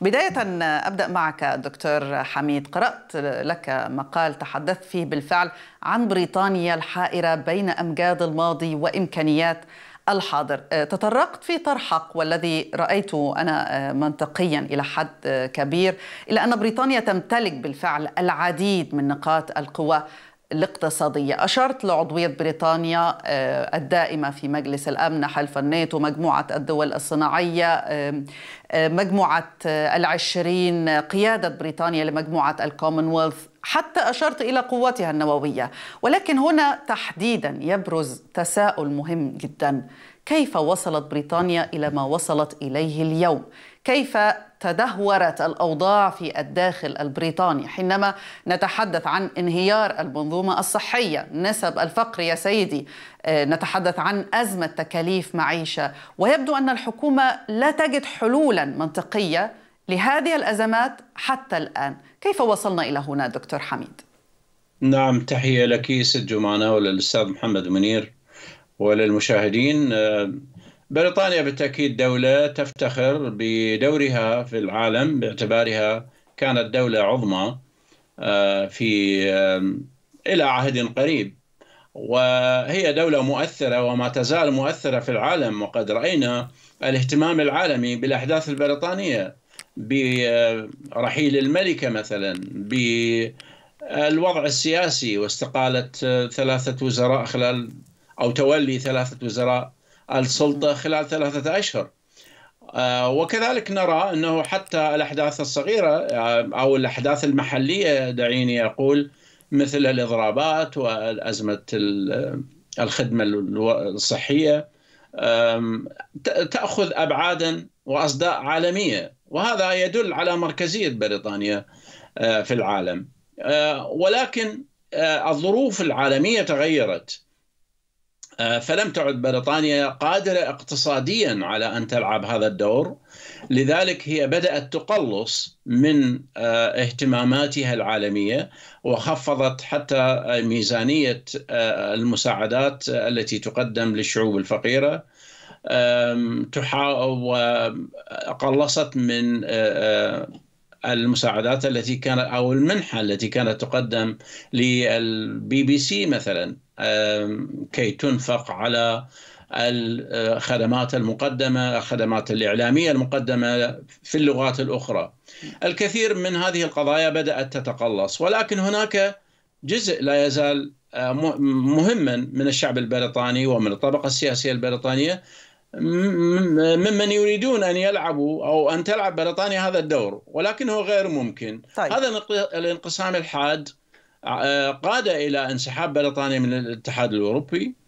بداية أبدأ معك دكتور حميد قرأت لك مقال تحدثت فيه بالفعل عن بريطانيا الحائرة بين أمجاد الماضي وإمكانيات الحاضر أه، تطرقت في طرحك والذي رأيته أنا أه، منطقيا إلى حد كبير إلى أن بريطانيا تمتلك بالفعل العديد من نقاط القوة الاقتصادية أشرت لعضوية بريطانيا آه، الدائمة في مجلس الأمن حلف الناتو مجموعة الدول الصناعية آه، مجموعة آه، العشرين قيادة بريطانيا لمجموعة الكومنولث حتى أشرت إلى قوتها النووية ولكن هنا تحديدا يبرز تساؤل مهم جدا كيف وصلت بريطانيا إلى ما وصلت إليه اليوم كيف تدهورت الأوضاع في الداخل البريطاني حينما نتحدث عن انهيار المنظومة الصحية نسب الفقر يا سيدي آه، نتحدث عن أزمة تكاليف معيشة ويبدو أن الحكومة لا تجد حلولا منطقية لهذه الأزمات حتى الآن كيف وصلنا إلى هنا دكتور حميد؟ نعم تحية لك ست جمانة وللأستاذ محمد منير وللمشاهدين آه، بريطانيا بالتأكيد دولة تفتخر بدورها في العالم باعتبارها كانت دولة عظمى آه، في آه، إلى عهد قريب وهي دولة مؤثرة وما تزال مؤثرة في العالم وقد رأينا الاهتمام العالمي بالأحداث البريطانية برحيل الملكة مثلا بالوضع السياسي واستقالة ثلاثة وزراء خلال أو تولي ثلاثة وزراء السلطة خلال ثلاثة أشهر آه، وكذلك نرى أنه حتى الأحداث الصغيرة آه، أو الأحداث المحلية دعيني أقول مثل الإضرابات وأزمة الخدمة الصحية تأخذ أبعادا وأصداء عالمية وهذا يدل على مركزية بريطانيا آه، في العالم ولكن الظروف العالمية تغيرت آه، فلم تعد بريطانيا قادرة اقتصاديا على أن تلعب هذا الدور لذلك هي بدأت تقلص من آه، اهتماماتها العالمية وخفضت حتى ميزانية آه، المساعدات التي تقدم للشعوب الفقيرة وقلصت من المساعدات التي كانت او المنحه التي كانت تقدم للبي بي سي مثلا كي تنفق على الخدمات آه، المقدمه، الخدمات الاعلاميه المقدمه في اللغات الاخرى. الكثير من هذه القضايا بدات تتقلص ولكن هناك جزء لا يزال آه، مهما من الشعب البريطاني ومن الطبقه السياسيه البريطانيه ممن يريدون ان يلعبوا او ان تلعب بريطانيا هذا الدور ولكنه غير ممكن طيب. هذا الانقسام الحاد آه، قاد الى انسحاب بريطانيا من الاتحاد الاوروبي